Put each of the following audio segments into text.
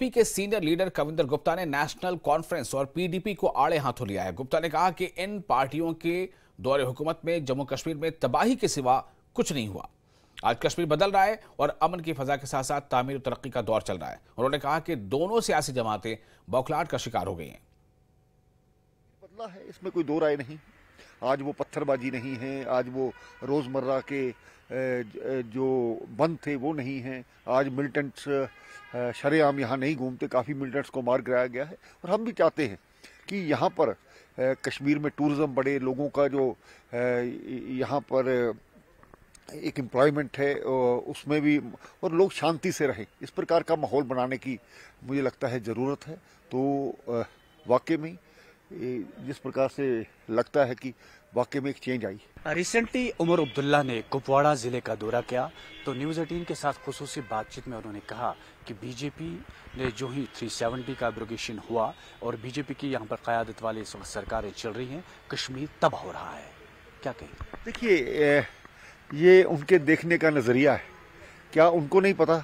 BJP के senior leader Kavinder Gupta ने national conference और पीडीपी को आड़े हाथों लिया है गुप्ता ने कहा कि इन पार्टियों के दौरे हुकूमत में जम्मू कश्मीर में तबाही के सिवा कुछ नहीं हुआ आज कश्मीर बदल रहा है और अमन की फजा के साथ साथ तामीर और तरक्की का दौर चल रहा है उन्होंने कहा कि दोनों सियासी जमातें बौखलाट का शिकार हो गई हैं बदला है इसमें कोई दो राय नहीं आज वो पत्थरबाजी नहीं है आज वो रोज़मर्रा के जो बंद थे वो नहीं हैं आज मिलिटेंट्स शरेआम यहाँ नहीं घूमते काफ़ी मिलिटेंट्स को मार गिराया गया है और हम भी चाहते हैं कि यहाँ पर कश्मीर में टूरिज़्म बढ़े लोगों का जो यहाँ पर एक एम्प्लॉयमेंट है उसमें भी और लोग शांति से रहें इस प्रकार का माहौल बनाने की मुझे लगता है ज़रूरत है तो वाकई में जिस प्रकार से लगता है कि वाकई में एक चेंज आई रिसेंटली uh, उमर अब्दुल्ला ने कुपवाड़ा जिले का दौरा किया तो न्यूज एटीन के साथ खसूस बातचीत में उन्होंने कहा कि बीजेपी ने जो ही 370 का एब्रोगेशन हुआ और बीजेपी की यहाँ पर क्यादत वाली इस वक्त सरकारें चल रही हैं कश्मीर तबाह हो रहा है क्या कहें देखिए ये उनके देखने का नज़रिया है क्या उनको नहीं पता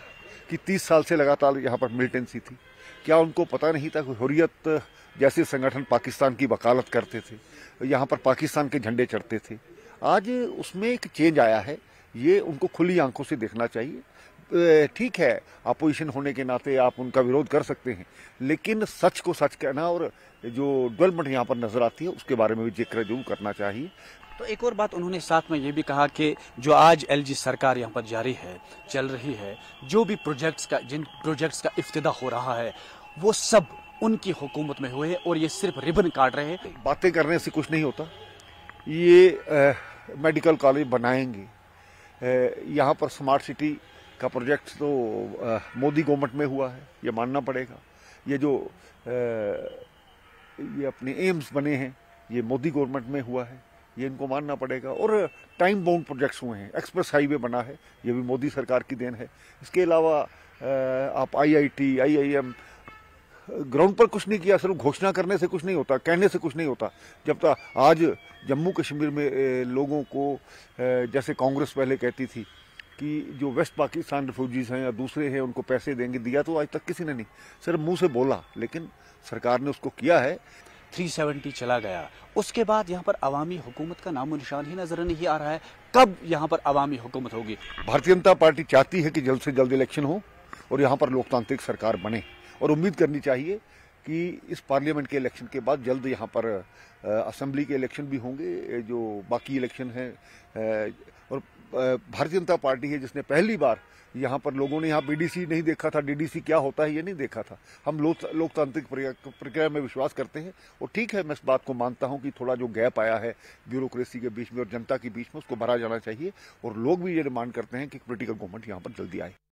कि तीस साल से लगातार यहाँ पर मिलिटेंसी थी क्या उनको पता नहीं था कि हुरियत जैसे संगठन पाकिस्तान की वकालत करते थे यहाँ पर पाकिस्तान के झंडे चढ़ते थे आज उसमें एक चेंज आया है ये उनको खुली आंखों से देखना चाहिए ठीक है अपोजिशन होने के नाते आप उनका विरोध कर सकते हैं लेकिन सच को सच कहना और जो डेवलपमेंट यहाँ पर नज़र आती है उसके बारे में भी जिक्र जरूर करना चाहिए तो एक और बात उन्होंने साथ में ये भी कहा कि जो आज एलजी सरकार यहाँ पर जारी है चल रही है जो भी प्रोजेक्ट्स का जिन प्रोजेक्ट्स का इफ्तदा हो रहा है वो सब उनकी हुकूमत में हुए और ये सिर्फ रिबन काट रहे हैं बातें करने से कुछ नहीं होता ये आ, मेडिकल कॉलेज बनाएंगे यहाँ पर स्मार्ट सिटी का प्रोजेक्ट तो आ, मोदी गवर्नमेंट में हुआ है ये मानना पड़ेगा ये जो आ, ये अपने एम्स बने हैं ये मोदी गवर्नमेंट में हुआ है ये इनको मानना पड़ेगा और टाइम बाउंड प्रोजेक्ट्स हुए हैं एक्सप्रेस हाईवे बना है ये भी मोदी सरकार की देन है इसके अलावा आप आईआईटी आईआईएम ग्राउंड पर कुछ नहीं किया सिर्फ घोषणा करने से कुछ नहीं होता कहने से कुछ नहीं होता जब तक आज जम्मू कश्मीर में लोगों को जैसे कांग्रेस पहले कहती थी कि जो वेस्ट पाकिस्तान रिफ्यूजीज़ हैं या दूसरे हैं उनको पैसे देंगे दिया तो आज तक किसी ने नहीं सिर्फ मुंह से बोला लेकिन सरकार ने उसको किया है 370 चला गया उसके बाद यहाँ पर अवामी हुकूमत का नामो निशान ही नजर नहीं आ रहा है कब यहाँ पर अवामी हुकूमत होगी भारतीय जनता पार्टी चाहती है कि जल्द से जल्द इलेक्शन हो और यहाँ पर लोकतांत्रिक सरकार बने और उम्मीद करनी चाहिए कि इस पार्लियामेंट के इलेक्शन के बाद जल्द यहाँ पर असम्बली के इलेक्शन भी होंगे जो बाकी इलेक्शन हैं और भारतीय जनता पार्टी है जिसने पहली बार यहाँ पर लोगों ने यहाँ बीडीसी नहीं देखा था डीडीसी क्या होता है ये नहीं देखा था हम लोकतांत्रिक प्रक्रिया में विश्वास करते हैं और ठीक है मैं इस बात को मानता हूँ कि थोड़ा जो गैप आया है ब्यूरोक्रेसी के बीच में और जनता के बीच में उसको भरा जाना चाहिए और लोग भी ये डिमांड करते हैं कि पोलिटिकल गवर्नमेंट यहाँ पर जल्दी आए